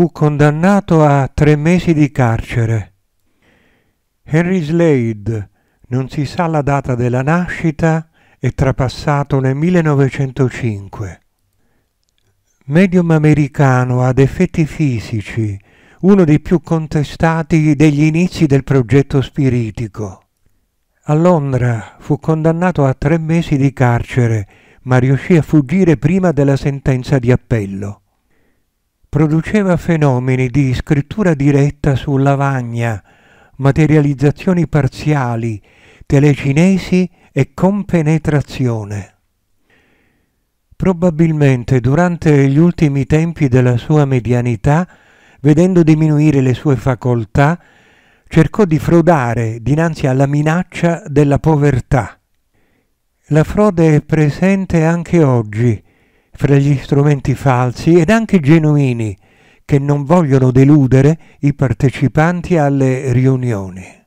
fu condannato a tre mesi di carcere. Henry Slade, non si sa la data della nascita, è trapassato nel 1905. Medium americano ad effetti fisici, uno dei più contestati degli inizi del progetto spiritico. A Londra fu condannato a tre mesi di carcere, ma riuscì a fuggire prima della sentenza di appello produceva fenomeni di scrittura diretta su lavagna, materializzazioni parziali, telecinesi e compenetrazione. Probabilmente durante gli ultimi tempi della sua medianità, vedendo diminuire le sue facoltà, cercò di frodare dinanzi alla minaccia della povertà. La frode è presente anche oggi, fra gli strumenti falsi ed anche genuini che non vogliono deludere i partecipanti alle riunioni.